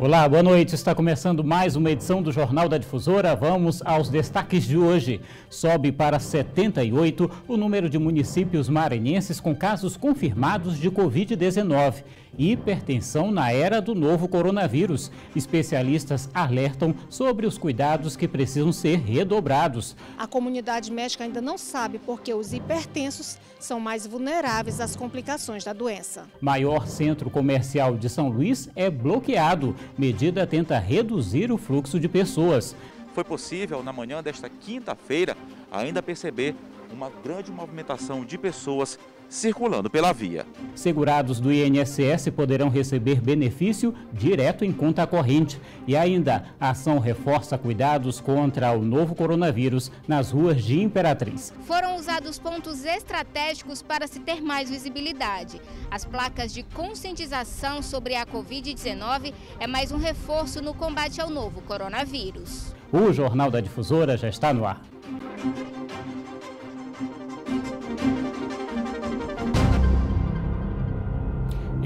Olá, boa noite. Está começando mais uma edição do Jornal da Difusora. Vamos aos destaques de hoje. Sobe para 78 o número de municípios maranhenses com casos confirmados de Covid-19 hipertensão na era do novo coronavírus. Especialistas alertam sobre os cuidados que precisam ser redobrados. A comunidade médica ainda não sabe por que os hipertensos são mais vulneráveis às complicações da doença. Maior centro comercial de São Luís é bloqueado. Medida tenta reduzir o fluxo de pessoas. Foi possível, na manhã desta quinta-feira, ainda perceber uma grande movimentação de pessoas circulando pela via. Segurados do INSS poderão receber benefício direto em conta corrente. E ainda, a ação reforça cuidados contra o novo coronavírus nas ruas de Imperatriz. Foram usados pontos estratégicos para se ter mais visibilidade. As placas de conscientização sobre a Covid-19 é mais um reforço no combate ao novo coronavírus. O Jornal da Difusora já está no ar.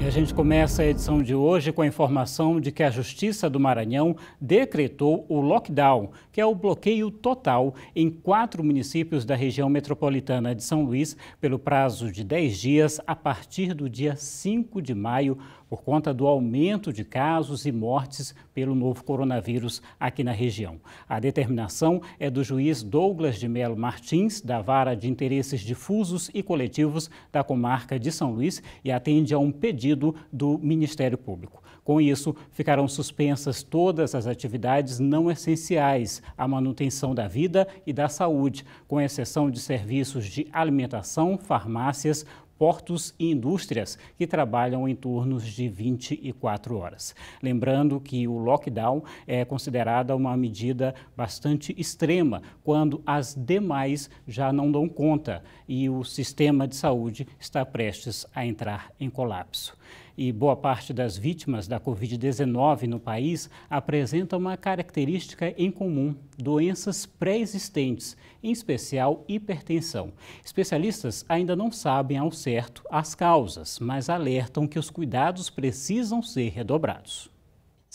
E a gente começa a edição de hoje com a informação de que a Justiça do Maranhão decretou o lockdown, que é o bloqueio total em quatro municípios da região metropolitana de São Luís, pelo prazo de 10 dias, a partir do dia 5 de maio, por conta do aumento de casos e mortes pelo novo coronavírus aqui na região. A determinação é do juiz Douglas de Melo Martins, da Vara de Interesses Difusos e Coletivos da comarca de São Luís e atende a um pedido do Ministério Público. Com isso, ficarão suspensas todas as atividades não essenciais à manutenção da vida e da saúde, com exceção de serviços de alimentação, farmácias, portos e indústrias, que trabalham em turnos de 24 horas. Lembrando que o lockdown é considerada uma medida bastante extrema, quando as demais já não dão conta e o sistema de saúde está prestes a entrar em colapso e boa parte das vítimas da Covid-19 no país apresenta uma característica em comum: doenças pré-existentes, em especial hipertensão. Especialistas ainda não sabem ao certo as causas, mas alertam que os cuidados precisam ser redobrados.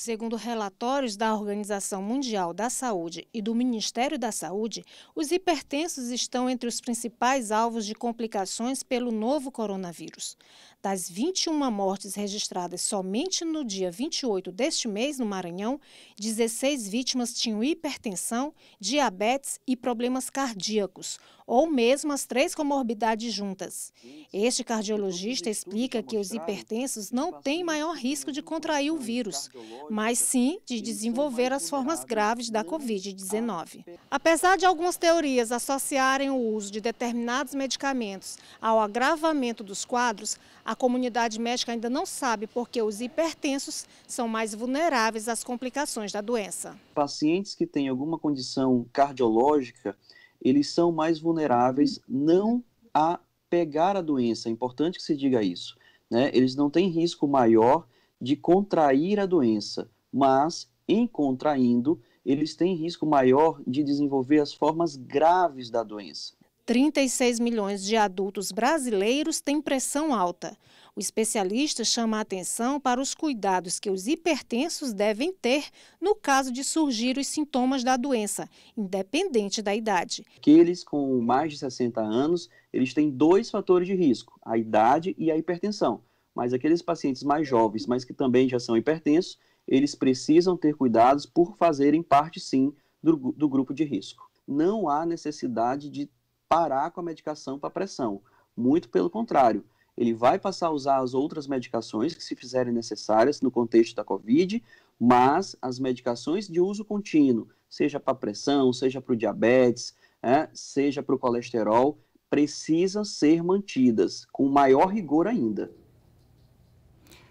Segundo relatórios da Organização Mundial da Saúde e do Ministério da Saúde, os hipertensos estão entre os principais alvos de complicações pelo novo coronavírus. Das 21 mortes registradas somente no dia 28 deste mês no Maranhão, 16 vítimas tinham hipertensão, diabetes e problemas cardíacos, ou mesmo as três comorbidades juntas. Este cardiologista explica que os hipertensos não têm maior risco de contrair o vírus, mas sim de desenvolver as formas graves da Covid-19. Apesar de algumas teorias associarem o uso de determinados medicamentos ao agravamento dos quadros, a comunidade médica ainda não sabe por que os hipertensos são mais vulneráveis às complicações da doença. Pacientes que têm alguma condição cardiológica eles são mais vulneráveis não a pegar a doença, é importante que se diga isso. Né? Eles não têm risco maior de contrair a doença, mas em contraindo, eles têm risco maior de desenvolver as formas graves da doença. 36 milhões de adultos brasileiros têm pressão alta. O especialista chama a atenção para os cuidados que os hipertensos devem ter no caso de surgir os sintomas da doença, independente da idade. Aqueles com mais de 60 anos, eles têm dois fatores de risco, a idade e a hipertensão. Mas aqueles pacientes mais jovens, mas que também já são hipertensos, eles precisam ter cuidados por fazerem parte, sim, do, do grupo de risco. Não há necessidade de parar com a medicação para pressão. Muito pelo contrário, ele vai passar a usar as outras medicações que se fizerem necessárias no contexto da COVID, mas as medicações de uso contínuo, seja para pressão, seja para o diabetes, é, seja para o colesterol, precisam ser mantidas com maior rigor ainda.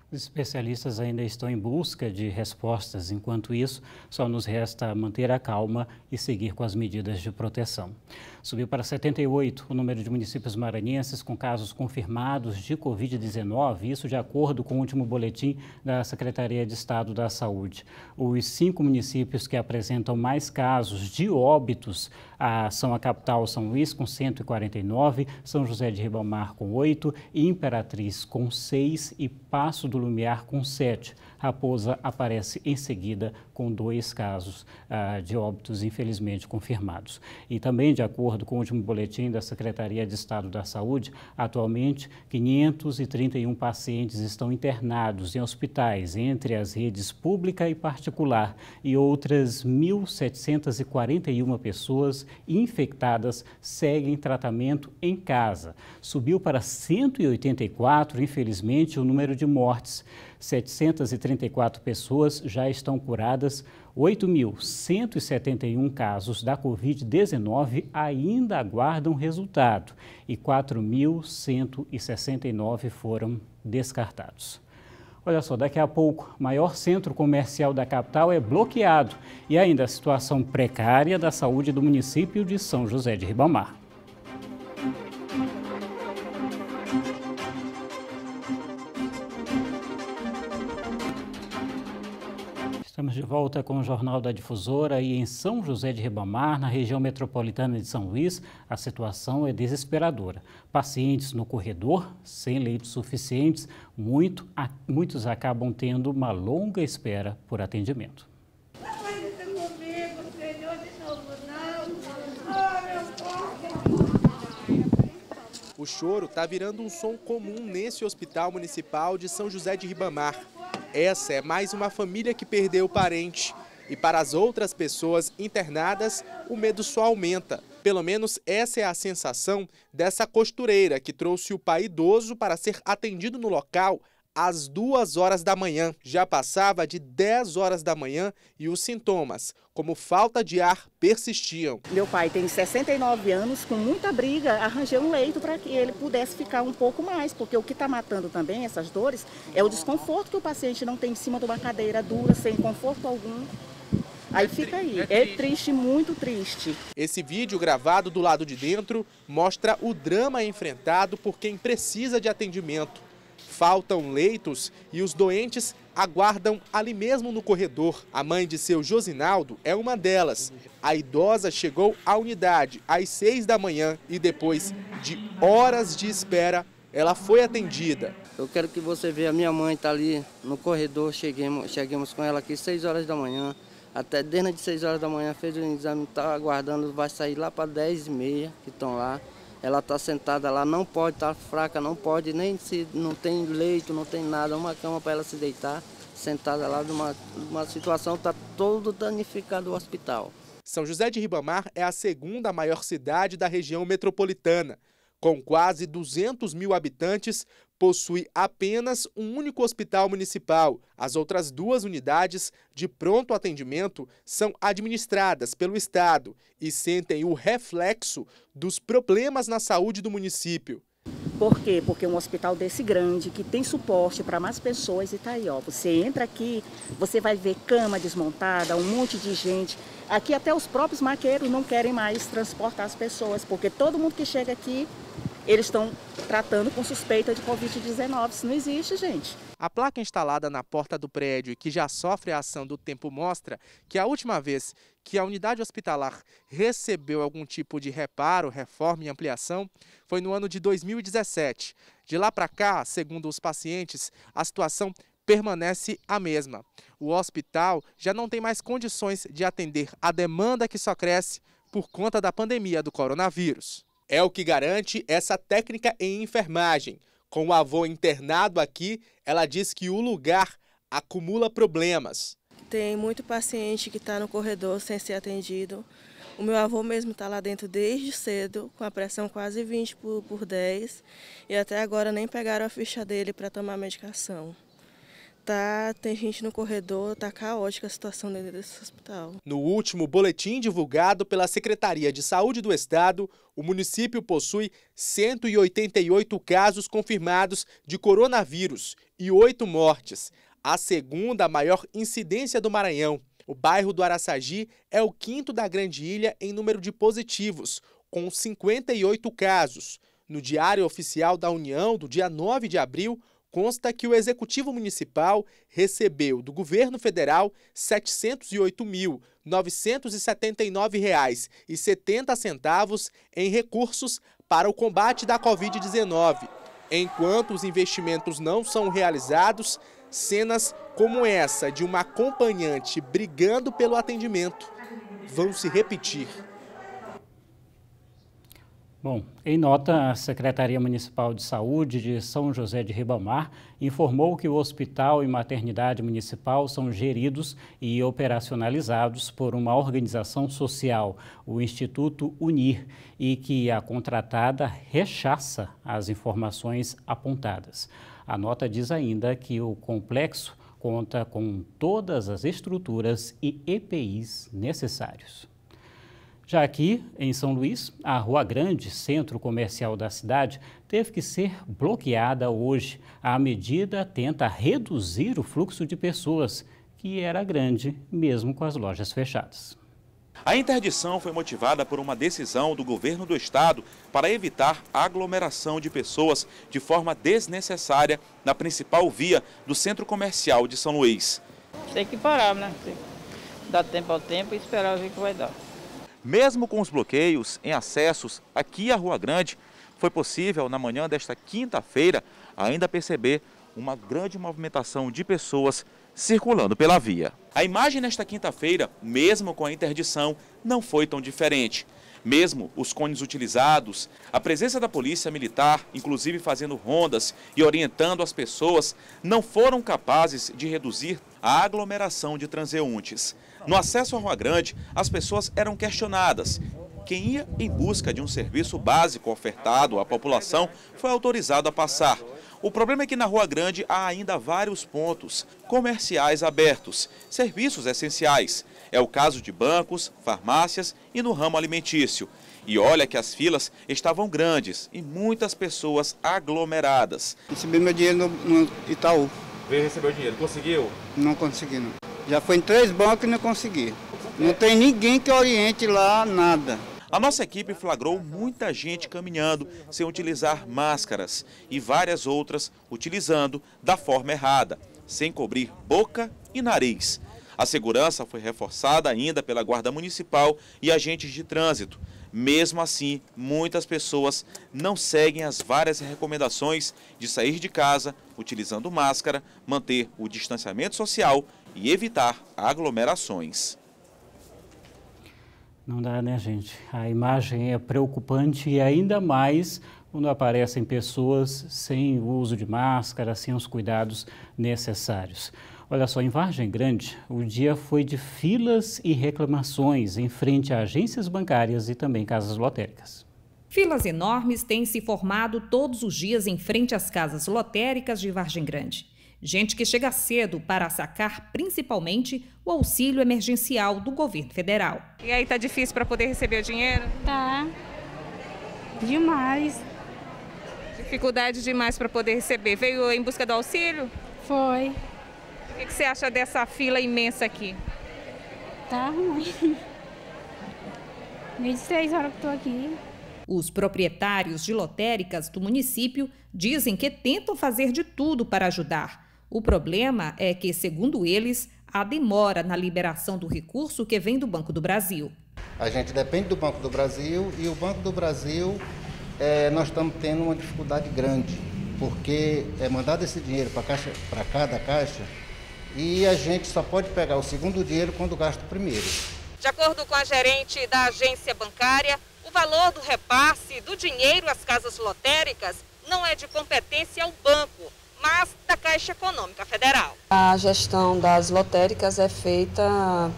Os especialistas ainda estão em busca de respostas. Enquanto isso, só nos resta manter a calma e seguir com as medidas de proteção. Subiu para 78 o número de municípios maranhenses com casos confirmados de Covid-19, isso de acordo com o último boletim da Secretaria de Estado da Saúde. Os cinco municípios que apresentam mais casos de óbitos são a capital São Luís, com 149, São José de Ribamar, com 8, Imperatriz, com 6 e Passo do do Lumiar com 7. Raposa aparece em seguida com dois casos ah, de óbitos, infelizmente, confirmados. E também, de acordo com o último boletim da Secretaria de Estado da Saúde, atualmente 531 pacientes estão internados em hospitais, entre as redes pública e particular, e outras 1.741 pessoas infectadas seguem tratamento em casa. Subiu para 184, infelizmente, o número de mortes. 730 1.934 pessoas já estão curadas, 8.171 casos da Covid-19 ainda aguardam resultado e 4.169 foram descartados. Olha só, daqui a pouco, maior centro comercial da capital é bloqueado e ainda a situação precária da saúde do município de São José de Ribamar. De volta com o Jornal da Difusora e em São José de Ribamar, na região metropolitana de São Luís, a situação é desesperadora. Pacientes no corredor, sem leitos suficientes, muito, muitos acabam tendo uma longa espera por atendimento. O choro está virando um som comum nesse hospital municipal de São José de Ribamar. Essa é mais uma família que perdeu o parente. E para as outras pessoas internadas, o medo só aumenta. Pelo menos essa é a sensação dessa costureira que trouxe o pai idoso para ser atendido no local às 2 horas da manhã. Já passava de 10 horas da manhã e os sintomas, como falta de ar, persistiam. Meu pai tem 69 anos, com muita briga, arranjei um leito para que ele pudesse ficar um pouco mais, porque o que está matando também essas dores é o desconforto que o paciente não tem em cima de uma cadeira dura, sem conforto algum. Aí é fica aí. É, é triste, muito triste. Esse vídeo gravado do lado de dentro mostra o drama enfrentado por quem precisa de atendimento. Faltam leitos e os doentes aguardam ali mesmo no corredor. A mãe de seu Josinaldo é uma delas. A idosa chegou à unidade às seis da manhã e depois de horas de espera, ela foi atendida. Eu quero que você veja, a minha mãe está ali no corredor, Chegamos chegamos com ela aqui seis horas da manhã. Até dentro de 6 horas da manhã fez o exame, está aguardando, vai sair lá para 10 e meia que estão lá ela está sentada lá, não pode estar tá fraca, não pode, nem se não tem leito, não tem nada, uma cama para ela se deitar, sentada lá numa, numa situação, está todo danificado o hospital. São José de Ribamar é a segunda maior cidade da região metropolitana. Com quase 200 mil habitantes, possui apenas um único hospital municipal. As outras duas unidades de pronto atendimento são administradas pelo Estado e sentem o reflexo dos problemas na saúde do município. Por quê? Porque é um hospital desse grande, que tem suporte para mais pessoas, e tá aí, ó. Você entra aqui, você vai ver cama desmontada, um monte de gente. Aqui até os próprios maqueiros não querem mais transportar as pessoas, porque todo mundo que chega aqui, eles estão tratando com suspeita de Covid-19. Isso não existe, gente. A placa instalada na porta do prédio e que já sofre a ação do tempo mostra que a última vez que a unidade hospitalar recebeu algum tipo de reparo, reforma e ampliação foi no ano de 2017. De lá para cá, segundo os pacientes, a situação permanece a mesma. O hospital já não tem mais condições de atender a demanda que só cresce por conta da pandemia do coronavírus. É o que garante essa técnica em enfermagem. Com o avô internado aqui, ela diz que o lugar acumula problemas. Tem muito paciente que está no corredor sem ser atendido. O meu avô mesmo está lá dentro desde cedo, com a pressão quase 20 por, por 10, e até agora nem pegaram a ficha dele para tomar medicação. Tá, tem gente no corredor, tá caótica a situação dentro desse hospital. No último boletim divulgado pela Secretaria de Saúde do Estado, o município possui 188 casos confirmados de coronavírus e 8 mortes, a segunda maior incidência do Maranhão. O bairro do Araçagi é o quinto da Grande Ilha em número de positivos, com 58 casos. No Diário Oficial da União, do dia 9 de abril, consta que o Executivo Municipal recebeu do governo federal R$ 708.979,70 em recursos para o combate da Covid-19. Enquanto os investimentos não são realizados, cenas como essa de uma acompanhante brigando pelo atendimento vão se repetir. Bom, em nota, a Secretaria Municipal de Saúde de São José de Ribamar informou que o hospital e maternidade municipal são geridos e operacionalizados por uma organização social, o Instituto Unir, e que a contratada rechaça as informações apontadas. A nota diz ainda que o complexo conta com todas as estruturas e EPIs necessários. Já aqui, em São Luís, a Rua Grande, centro comercial da cidade, teve que ser bloqueada hoje. A medida tenta reduzir o fluxo de pessoas, que era grande mesmo com as lojas fechadas. A interdição foi motivada por uma decisão do governo do estado para evitar aglomeração de pessoas de forma desnecessária na principal via do centro comercial de São Luís. Tem que parar, né? Dar tempo ao tempo e esperar ver o que vai dar. Mesmo com os bloqueios em acessos aqui à Rua Grande, foi possível, na manhã desta quinta-feira, ainda perceber uma grande movimentação de pessoas circulando pela via. A imagem nesta quinta-feira, mesmo com a interdição, não foi tão diferente. Mesmo os cones utilizados, a presença da polícia militar, inclusive fazendo rondas e orientando as pessoas, não foram capazes de reduzir a aglomeração de transeuntes. No acesso à Rua Grande, as pessoas eram questionadas. Quem ia em busca de um serviço básico ofertado à população foi autorizado a passar. O problema é que na Rua Grande há ainda vários pontos comerciais abertos, serviços essenciais, é o caso de bancos, farmácias e no ramo alimentício. E olha que as filas estavam grandes e muitas pessoas aglomeradas. Recebi meu dinheiro no, no Itaú. Veio receber o dinheiro, conseguiu? Não consegui, não. Já foi em três bancos e não consegui. Não tem ninguém que oriente lá nada. A nossa equipe flagrou muita gente caminhando sem utilizar máscaras e várias outras utilizando da forma errada, sem cobrir boca e nariz. A segurança foi reforçada ainda pela Guarda Municipal e agentes de trânsito. Mesmo assim, muitas pessoas não seguem as várias recomendações de sair de casa utilizando máscara, manter o distanciamento social e evitar aglomerações. Não dá, né, gente? A imagem é preocupante e ainda mais quando aparecem pessoas sem o uso de máscara, sem os cuidados necessários. Olha só, em Vargem Grande, o dia foi de filas e reclamações em frente a agências bancárias e também casas lotéricas. Filas enormes têm se formado todos os dias em frente às casas lotéricas de Vargem Grande. Gente que chega cedo para sacar principalmente o auxílio emergencial do governo federal. E aí, tá difícil para poder receber o dinheiro? Tá. Demais. Dificuldade demais para poder receber. Veio em busca do auxílio? Foi. O que você acha dessa fila imensa aqui? Tá ruim. Desde três horas que estou aqui. Os proprietários de lotéricas do município dizem que tentam fazer de tudo para ajudar. O problema é que, segundo eles, há demora na liberação do recurso que vem do Banco do Brasil. A gente depende do Banco do Brasil e o Banco do Brasil é, nós estamos tendo uma dificuldade grande, porque é mandado esse dinheiro para cada caixa e a gente só pode pegar o segundo dinheiro quando gasta o primeiro. De acordo com a gerente da agência bancária, o valor do repasse do dinheiro às casas lotéricas não é de competência ao banco, mas da Caixa Econômica Federal. A gestão das lotéricas é feita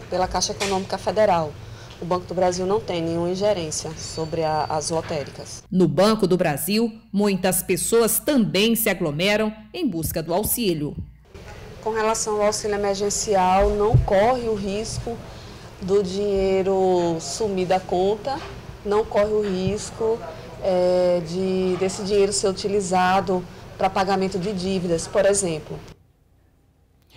pela Caixa Econômica Federal o Banco do Brasil não tem nenhuma ingerência sobre a, as lotéricas. No Banco do Brasil, muitas pessoas também se aglomeram em busca do auxílio. Com relação ao auxílio emergencial, não corre o risco do dinheiro sumir da conta, não corre o risco é, de, desse dinheiro ser utilizado para pagamento de dívidas, por exemplo.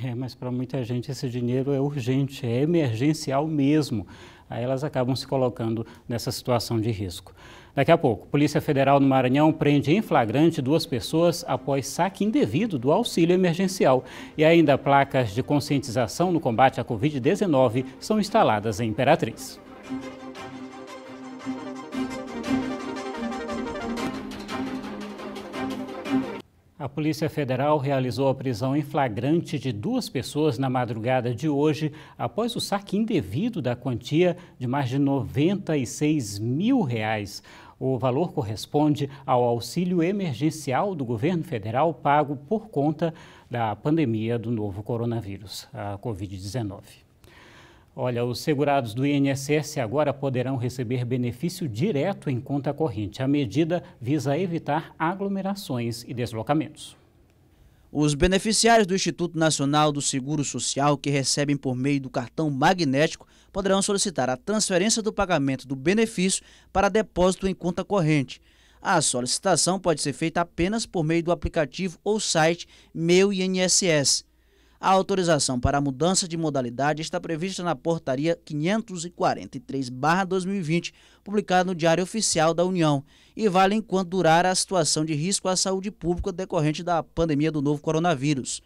É, mas para muita gente esse dinheiro é urgente, é emergencial mesmo. Aí elas acabam se colocando nessa situação de risco. Daqui a pouco, Polícia Federal no Maranhão prende em flagrante duas pessoas após saque indevido do auxílio emergencial. E ainda placas de conscientização no combate à Covid-19 são instaladas em Imperatriz. A Polícia Federal realizou a prisão em flagrante de duas pessoas na madrugada de hoje, após o saque indevido da quantia de mais de 96 mil reais. O valor corresponde ao auxílio emergencial do governo federal pago por conta da pandemia do novo coronavírus, a Covid-19. Olha, os segurados do INSS agora poderão receber benefício direto em conta corrente. A medida visa evitar aglomerações e deslocamentos. Os beneficiários do Instituto Nacional do Seguro Social, que recebem por meio do cartão magnético, poderão solicitar a transferência do pagamento do benefício para depósito em conta corrente. A solicitação pode ser feita apenas por meio do aplicativo ou site Meu INSS. A autorização para a mudança de modalidade está prevista na Portaria 543-2020, publicada no Diário Oficial da União, e vale enquanto durar a situação de risco à saúde pública decorrente da pandemia do novo coronavírus.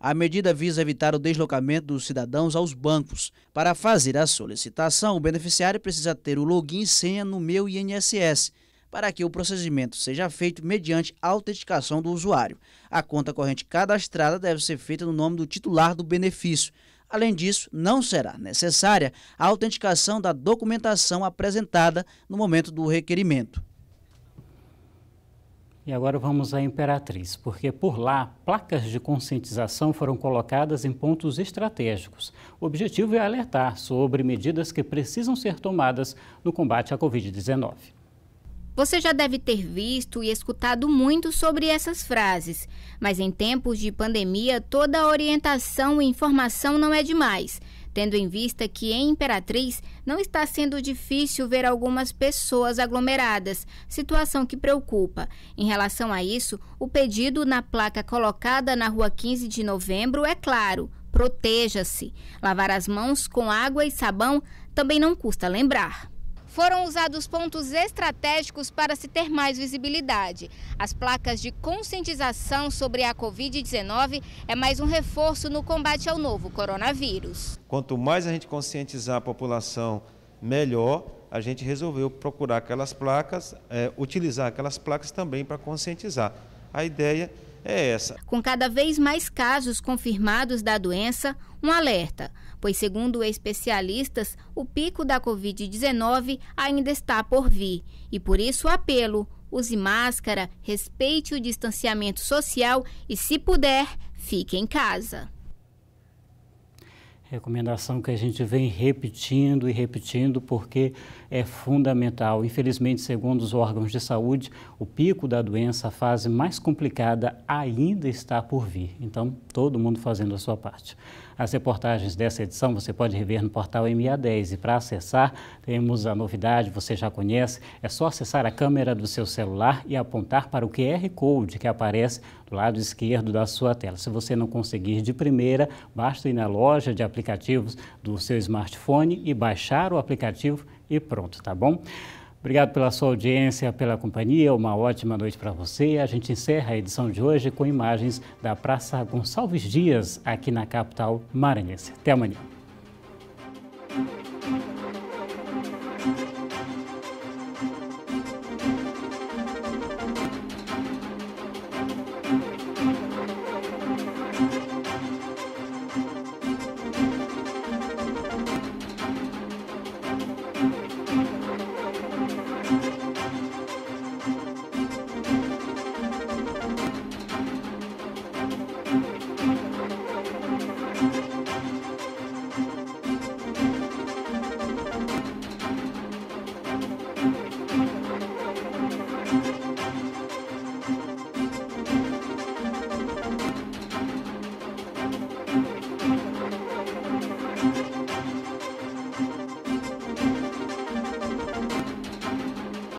A medida visa evitar o deslocamento dos cidadãos aos bancos. Para fazer a solicitação, o beneficiário precisa ter o login e senha no meu INSS para que o procedimento seja feito mediante autenticação do usuário. A conta corrente cadastrada deve ser feita no nome do titular do benefício. Além disso, não será necessária a autenticação da documentação apresentada no momento do requerimento. E agora vamos à Imperatriz, porque por lá placas de conscientização foram colocadas em pontos estratégicos. O objetivo é alertar sobre medidas que precisam ser tomadas no combate à Covid-19. Você já deve ter visto e escutado muito sobre essas frases, mas em tempos de pandemia toda a orientação e informação não é demais, tendo em vista que em Imperatriz não está sendo difícil ver algumas pessoas aglomeradas, situação que preocupa. Em relação a isso, o pedido na placa colocada na rua 15 de novembro é claro: proteja-se. Lavar as mãos com água e sabão também não custa lembrar foram usados pontos estratégicos para se ter mais visibilidade. As placas de conscientização sobre a Covid-19 é mais um reforço no combate ao novo coronavírus. Quanto mais a gente conscientizar a população, melhor a gente resolveu procurar aquelas placas, é, utilizar aquelas placas também para conscientizar. A ideia é essa. Com cada vez mais casos confirmados da doença, um alerta pois, segundo especialistas, o pico da Covid-19 ainda está por vir. E por isso o apelo: use máscara, respeite o distanciamento social e, se puder, fique em casa. Recomendação que a gente vem repetindo e repetindo porque é fundamental. Infelizmente, segundo os órgãos de saúde, o pico da doença, a fase mais complicada, ainda está por vir. Então, todo mundo fazendo a sua parte. As reportagens dessa edição você pode rever no portal MA10. E para acessar, temos a novidade, você já conhece, é só acessar a câmera do seu celular e apontar para o QR Code que aparece do lado esquerdo da sua tela. Se você não conseguir de primeira, basta ir na loja de aplicativos do seu smartphone e baixar o aplicativo e pronto, tá bom? Obrigado pela sua audiência, pela companhia. Uma ótima noite para você. A gente encerra a edição de hoje com imagens da Praça Gonçalves Dias, aqui na capital maranhense. Até amanhã.